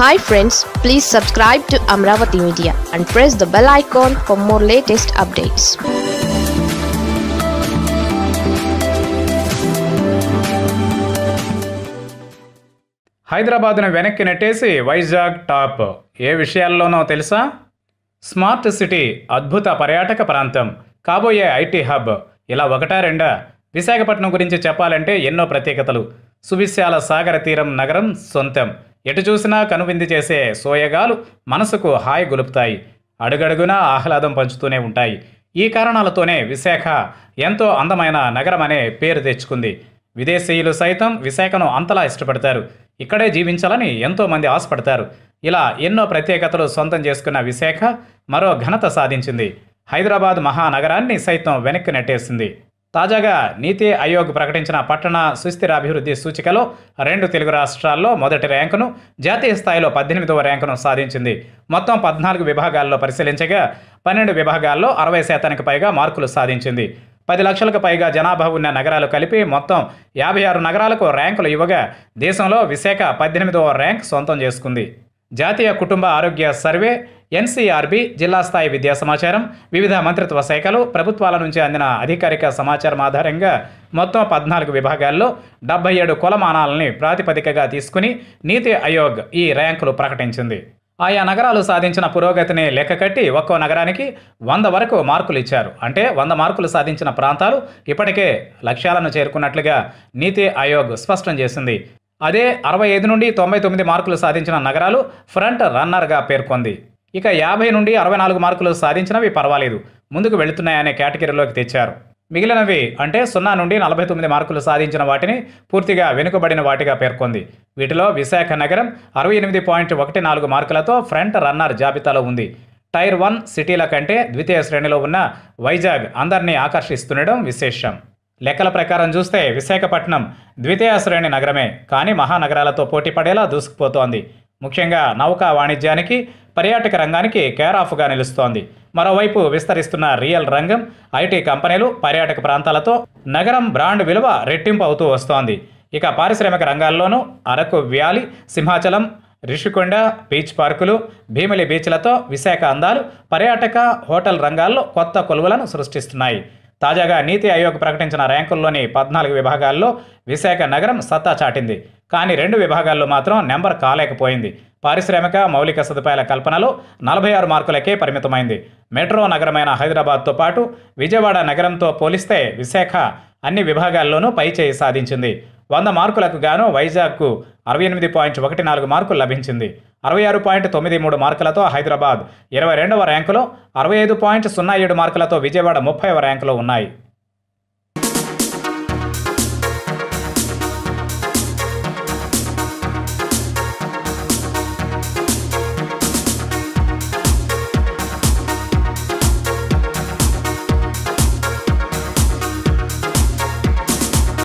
hi friends please subscribe to Amaravati media and press the bell icon for more latest updates హైదరాబాద్ను వెనక్కి నెట్టేసి Vizag top ఏ విషయాల్లోనో తెలుసా smart city అద్భుత పర్యాటక ప్రాంతం కాబోయే ఐటీ హబ్ ఇలా ఒకటా రెండా విశాఖపట్నం గురించి చెప్పాలంటే ఎన్నో ప్రత్యేకతలు సువిశాల సాగర తీరం నగరం సొంతం ఎటు చూసినా కనువింది చేసే సోయగాలు మనసుకు హాయి గొలుపుతాయి అడుగడుగునా ఆహ్లాదం పంచుతూనే ఉంటాయి ఈ కారణాలతోనే విశాఖ ఎంతో అందమైన నగరం అనే పేరు తెచ్చుకుంది విదేశీయులు సైతం విశాఖను అంతలా ఇష్టపడతారు ఇక్కడే జీవించాలని ఎంతోమంది ఆశపడతారు ఇలా ఎన్నో ప్రత్యేకతలు సొంతం చేసుకున్న విశాఖ మరో ఘనత సాధించింది హైదరాబాద్ మహానగరాన్ని సైతం వెనక్కి నెట్టేసింది తాజాగా నీతి ఆయోగ్ ప్రకటించిన పట్టణ సుస్థిర అభివృద్ధి సూచికలో రెండు తెలుగు రాష్ట్రాల్లో మొదటి ర్యాంకును జాతీయ స్థాయిలో పద్దెనిమిదవ ర్యాంకును సాధించింది మొత్తం పద్నాలుగు విభాగాల్లో పరిశీలించగా పన్నెండు విభాగాల్లో అరవై శాతానికి పైగా మార్కులు సాధించింది పది లక్షలకు పైగా జనాభా ఉన్న నగరాలు కలిపి మొత్తం యాభై ఆరు నగరాలకు ర్యాంకులు ఇవ్వగా దేశంలో విశాఖ పద్దెనిమిదవ ర్యాంక్ సొంతం చేసుకుంది జాతీయ కుటుంబ ఆరోగ్య సర్వే ఎన్సీఆర్బీ జిల్లా స్థాయి విద్యా సమాచారం వివిధ మంత్రిత్వ శాఖలు ప్రభుత్వాల నుంచి అందిన అధికారిక సమాచారం ఆధారంగా మొత్తం పద్నాలుగు విభాగాల్లో డెబ్బై ఏడు కులమానాలని ప్రాతిపదికగా తీసుకుని నీతి ఆయోగ్ ఈ ర్యాంకులు ప్రకటించింది ఆయా నగరాలు సాధించిన పురోగతిని లెక్కకట్టి ఒక్కో నగరానికి వంద వరకు మార్కులు ఇచ్చారు అంటే వంద మార్కులు సాధించిన ప్రాంతాలు ఇప్పటికే లక్ష్యాలను చేరుకున్నట్లుగా నీతి ఆయోగ్ స్పష్టం చేసింది అదే అరవై ఐదు నుండి తొంభై తొమ్మిది మార్కులు సాధించిన నగరాలు ఫ్రంట్ రన్నర్గా పేర్కొంది ఇక యాభై నుండి అరవై నాలుగు మార్కులు సాధించినవి పర్వాలేదు ముందుకు వెళుతున్నాయనే కేటగిరీలోకి తెచ్చారు మిగిలినవి అంటే సున్నా నుండి నలభై తొమ్మిది మార్కులు సాధించిన వాటిని పూర్తిగా వెనుకబడిన వాటిగా పేర్కొంది వీటిలో విశాఖ నగరం అరవై ఎనిమిది పాయింట్ ఒకటి నాలుగు మార్కులతో ఫ్రంట్ రన్నర్ జాబితాలో ఉంది టైర్ వన్ సిటీల కంటే ద్వితీయ శ్రేణిలో ఉన్న వైజాగ్ అందరినీ ఆకర్షిస్తుండడం విశేషం లెక్కల ప్రకారం చూస్తే విశాఖపట్నం ద్వితీయ శ్రేణి నగరమే కానీ మహానగరాలతో పోటీ పడేలా దూసుకుపోతోంది ముఖ్యంగా నౌకా వాణిజ్యానికి పర్యాటక రంగానికి కేర్ ఆఫ్గా నిలుస్తోంది మరోవైపు విస్తరిస్తున్న రియల్ రంగం ఐటీ కంపెనీలు పర్యాటక ప్రాంతాలతో నగరం బ్రాండ్ విలువ రెట్టింపు అవుతూ వస్తోంది ఇక పారిశ్రామిక రంగాల్లోనూ అరకు వ్యాలీ సింహాచలం రిషికొండ బీచ్ పార్కులు భీమిలి బీచ్లతో విశాఖ అందాలు పర్యాటక హోటల్ రంగాల్లో కొత్త కొలువులను సృష్టిస్తున్నాయి తాజాగా నీతి ఆయోగ్ ప్రకటించిన ర్యాంకుల్లోని పద్నాలుగు విభాగాల్లో విశాఖ నగరం సత్తా చాటింది కానీ రెండు విభాగాల్లో మాత్రం నెంబర్ కాలేకపోయింది పారిశ్రామిక మౌలిక సదుపాయాల కల్పనలో నలభై ఆరు మార్కులకే పరిమితమైంది మెట్రో నగరమైన హైదరాబాద్తో పాటు విజయవాడ నగరంతో పోలిస్తే విశాఖ అన్ని విభాగాల్లోనూ పైచేయి సాధించింది వంద మార్కులకు గాను వైజాగ్కు అరవై ఎనిమిది పాయింట్ ఒకటి నాలుగు మార్కులు లభించింది అరవై ఆరు పాయింట్ తొమ్మిది మూడు మార్కులతో హైదరాబాద్ ఇరవై రెండవ ర్యాంకులో అరవై ఐదు పాయింట్ సున్నా ఏడు మార్కులతో విజయవాడ ముప్పైవ ర్యాంకులో ఉన్నాయి